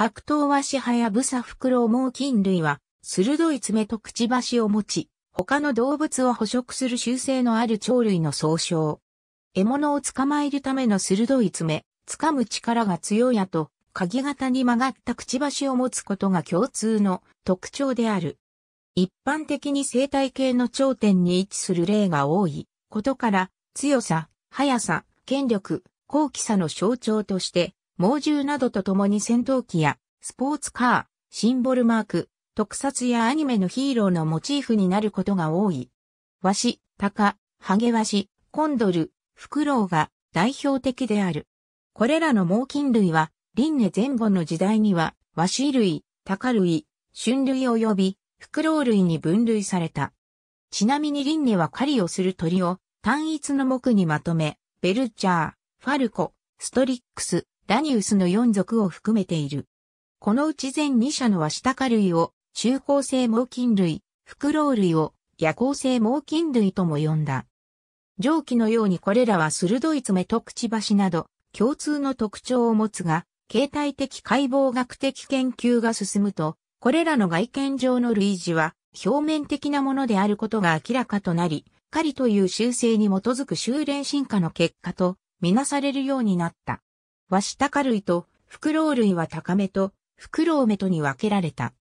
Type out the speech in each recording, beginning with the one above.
白桃はしはやブサフクロモウ菌類は、鋭い爪とくちばしを持ち、他の動物を捕食する習性のある鳥類の総称。獲物を捕まえるための鋭い爪、掴む力が強いやと、鍵型に曲がったくちばしを持つことが共通の特徴である。一般的に生態系の頂点に位置する例が多いことから、強さ、速さ、権力、高貴さの象徴として猛獣などと共に戦闘機やスポーツカー、シンボルマーク、特撮やアニメのヒーローのモチーフになることが多い。ワシ、タカ、ハゲワシ、コンドル、フクロウが代表的である。これらの猛禽類は、輪廻前後の時代には、ワシ類、タカ類、春類及び、フクロウ類に分類された。ちなみに輪廻は狩りをする鳥を単一の目にまとめ、ベルチャー、ファルコ、ストリックス、ダニウスの4属を含めている。このうち全2社のは下下類を中高性猛禽類、フクロウ類を夜行性猛禽類とも呼んだ。上記のようにこれらは鋭い爪とくちばしなど共通の特徴を持つが、形態的解剖学的研究が進むと、これらの外見上の類似は表面的なものであることが明らかとなり、狩りという習性に基づく修練進化の結果とみなされるようになった。ワシタカ類とフクロウ類は高めとフクロウメとに分けられた。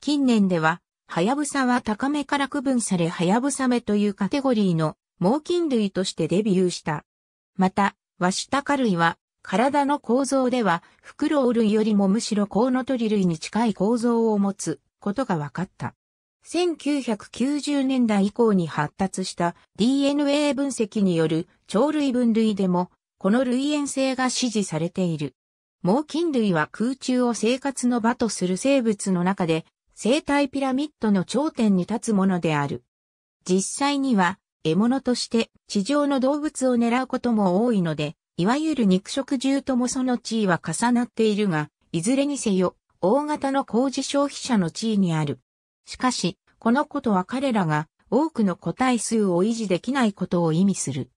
近年では、ハヤブサは高めから区分されハヤブサメというカテゴリーの猛禽類としてデビューした。また、ワシタカ類は体の構造ではフクロウ類よりもむしろコウノトリ類に近い構造を持つことが分かった。1990年代以降に発達した DNA 分析による鳥類分類でもこの類縁性が支持されている。猛禽類は空中を生活の場とする生物の中で、生態ピラミッドの頂点に立つものである。実際には、獲物として地上の動物を狙うことも多いので、いわゆる肉食獣ともその地位は重なっているが、いずれにせよ、大型の工事消費者の地位にある。しかし、このことは彼らが多くの個体数を維持できないことを意味する。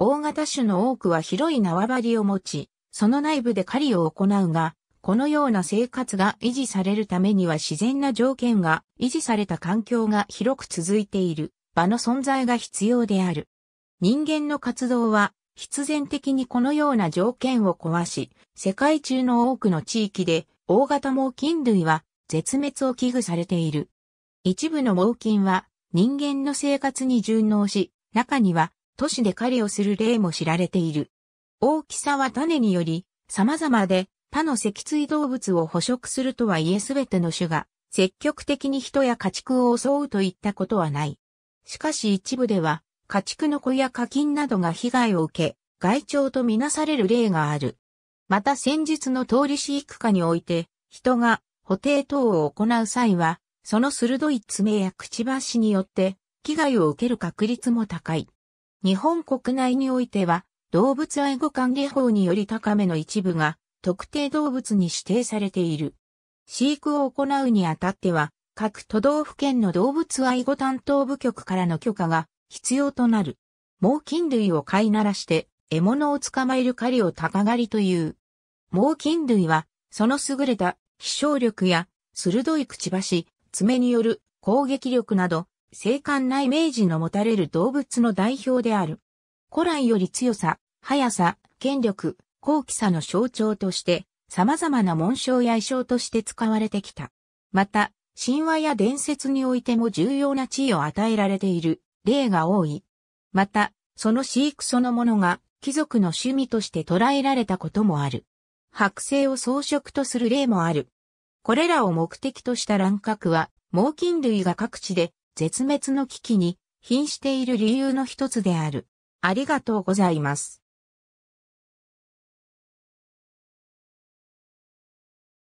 大型種の多くは広い縄張りを持ち、その内部で狩りを行うが、このような生活が維持されるためには自然な条件が維持された環境が広く続いている場の存在が必要である。人間の活動は必然的にこのような条件を壊し、世界中の多くの地域で大型猛禽類は絶滅を危惧されている。一部の猛禽は人間の生活に順応し、中には都市で狩りをする例も知られている。大きさは種により様々で他の脊椎動物を捕食するとはいえすべての種が積極的に人や家畜を襲うといったことはない。しかし一部では家畜の子や課金などが被害を受け、害鳥とみなされる例がある。また先日の通り飼育下において、人が補定等を行う際は、その鋭い爪やくちばしによって、危害を受ける確率も高い。日本国内においては、動物愛護管理法により高めの一部が特定動物に指定されている。飼育を行うにあたっては、各都道府県の動物愛護担当部局からの許可が必要となる。猛禽類を飼いならして、獲物を捕まえる狩りを高狩りという。猛禽類は、その優れた飛翔力や鋭いくちばし、爪による攻撃力など、性感なイメージの持たれる動物の代表である。古来より強さ、速さ、権力、高貴さの象徴として、様々な紋章や衣装として使われてきた。また、神話や伝説においても重要な地位を与えられている例が多い。また、その飼育そのものが貴族の趣味として捉えられたこともある。剥製を装飾とする例もある。これらを目的とした乱獲は、猛禽類が各地で絶滅の危機に瀕している理由の一つである。ありがとうございます。